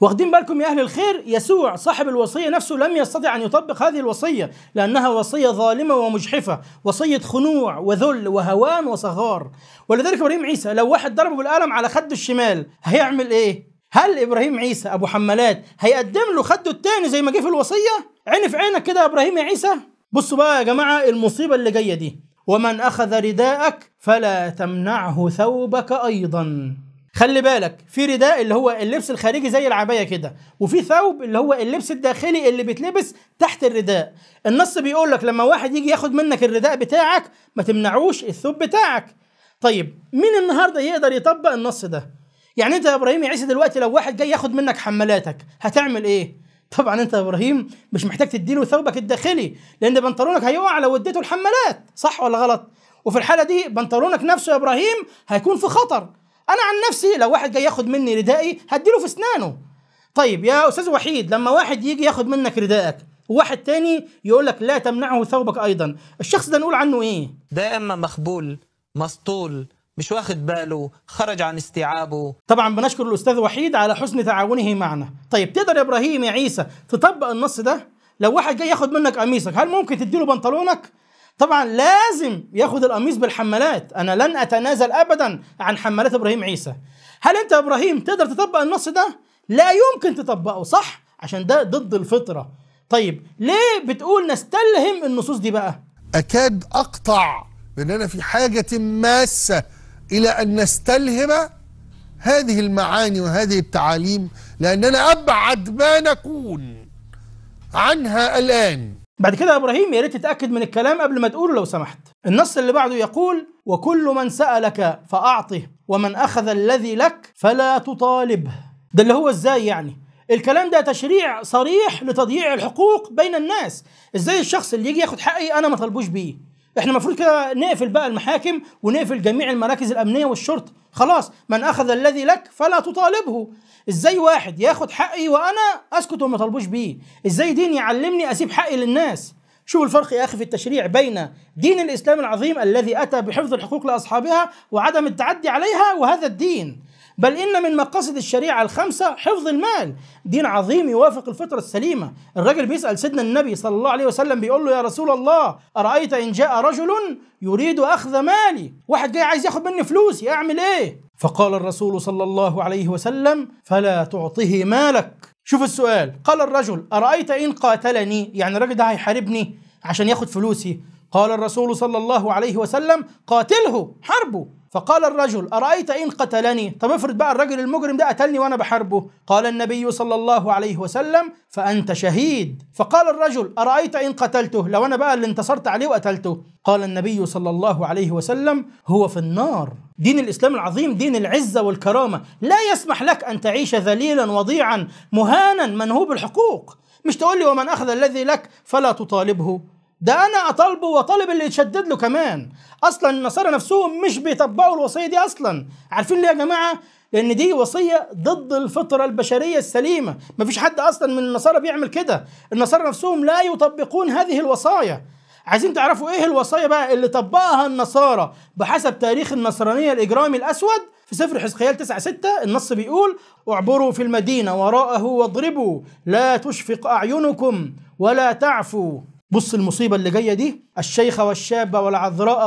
واخدين بالكم يا أهل الخير يسوع صاحب الوصية نفسه لم يستطع أن يطبق هذه الوصية لأنها وصية ظالمة ومجحفة وصية خنوع وذل وهوان وصغار ولذلك إبراهيم عيسى لو واحد ضربه بالقلم على خده الشمال هيعمل إيه؟ هل إبراهيم عيسى أبو حمالات هيقدم له خده التاني زي ما جه في الوصية؟ عين في عينك كده يا إبراهيم يا عيسى بصوا بقى يا جماعة المصيبة اللي جاية دي ومن أخذ رداءك فلا تمنعه ثوبك أيضا خلي بالك في رداء اللي هو اللبس الخارجي زي العبايه كده وفي ثوب اللي هو اللبس الداخلي اللي بيتلبس تحت الرداء النص بيقول لك لما واحد يجي ياخد منك الرداء بتاعك ما تمنعوش الثوب بتاعك طيب مين النهارده يقدر يطبق النص ده يعني انت يا ابراهيم يا عيسى دلوقتي لو واحد جاي ياخد منك حمالاتك هتعمل ايه طبعا انت يا ابراهيم مش محتاج تديله ثوبك الداخلي لان بنطلونك هيقع لو اديته الحمالات صح ولا غلط وفي الحاله دي بنطلونك نفسه يا ابراهيم هيكون في خطر انا عن نفسي لو واحد جاي ياخد مني ردائي هديله في اسنانه طيب يا استاذ وحيد لما واحد يجي ياخد منك ردائك وواحد تاني يقول لك لا تمنعه ثوبك ايضا الشخص ده نقول عنه ايه ده اما مخبول مسطول مش واخد باله خرج عن استيعابه طبعا بنشكر الاستاذ وحيد على حسن تعاونه معنا طيب تقدر يا ابراهيم يا عيسى تطبق النص ده لو واحد جاي ياخد منك قميصك هل ممكن تديله بنطلونك طبعا لازم ياخد القميص بالحمالات انا لن اتنازل ابدا عن حمالات ابراهيم عيسى هل انت يا ابراهيم تقدر تطبق النص ده لا يمكن تطبقه صح عشان ده ضد الفطره طيب ليه بتقول نستلهم النصوص دي بقى اكاد اقطع بان انا في حاجه ماسه الى ان نستلهم هذه المعاني وهذه التعاليم لاننا ابعد ما نكون عنها الان بعد كده يا ابراهيم يا ريت تتاكد من الكلام قبل ما تقوله لو سمحت النص اللي بعده يقول وكل من سالك فاعطه ومن اخذ الذي لك فلا تطالبه ده اللي هو ازاي يعني الكلام ده تشريع صريح لتضييع الحقوق بين الناس ازاي الشخص اللي يجي ياخد حقي انا ما طالبوش بيه احنا المفروض كده نقفل بقى المحاكم ونقفل جميع المراكز الامنيه والشرطه خلاص من اخذ الذي لك فلا تطالبه ازاي واحد ياخد حقي وانا اسكت وما طالبوش بيه ازاي دين يعلمني اسيب حقي للناس شوف الفرق يا اخي في التشريع بين دين الاسلام العظيم الذي اتى بحفظ الحقوق لاصحابها وعدم التعدي عليها وهذا الدين بل إن من مقاصد الشريعة الخمسة حفظ المال دين عظيم يوافق الفطرة السليمة الرجل بيسأل سيدنا النبي صلى الله عليه وسلم بيقول له يا رسول الله أرأيت إن جاء رجل يريد أخذ مالي واحد جاي عايز ياخد مني فلوسي أعمل إيه فقال الرسول صلى الله عليه وسلم فلا تعطه مالك شوف السؤال قال الرجل أرأيت إن قاتلني يعني الراجل ده هيحاربني عشان ياخد فلوسي قال الرسول صلى الله عليه وسلم قاتله حربه فقال الرجل أرأيت إن قتلني طب افرض بقى الرجل المجرم ده قتلني وأنا بحاربه قال النبي صلى الله عليه وسلم فأنت شهيد فقال الرجل أرأيت إن قتلته لو أنا بقى اللي انتصرت عليه وقتلته قال النبي صلى الله عليه وسلم هو في النار دين الإسلام العظيم دين العزة والكرامة لا يسمح لك أن تعيش ذليلا وضيعا مهانا منهوب الحقوق مش تقول لي ومن أخذ الذي لك فلا تطالبه ده انا اطالبه واطالب اللي يتشدد له كمان اصلا النصارى نفسهم مش بيطبقوا الوصيه دي اصلا عارفين ليه يا جماعه لان دي وصيه ضد الفطره البشريه السليمه مفيش حد اصلا من النصارى بيعمل كده النصارى نفسهم لا يطبقون هذه الوصايا عايزين تعرفوا ايه الوصايا بقى اللي طبقها النصارى بحسب تاريخ النصرانيه الاجرامي الاسود في سفر حزقيال 9 6 النص بيقول اعبروا في المدينه وراءه واضربوا لا تشفق اعينكم ولا تعفوا بص المصيبة اللي جاية دي الشيخة والشابة والعذراء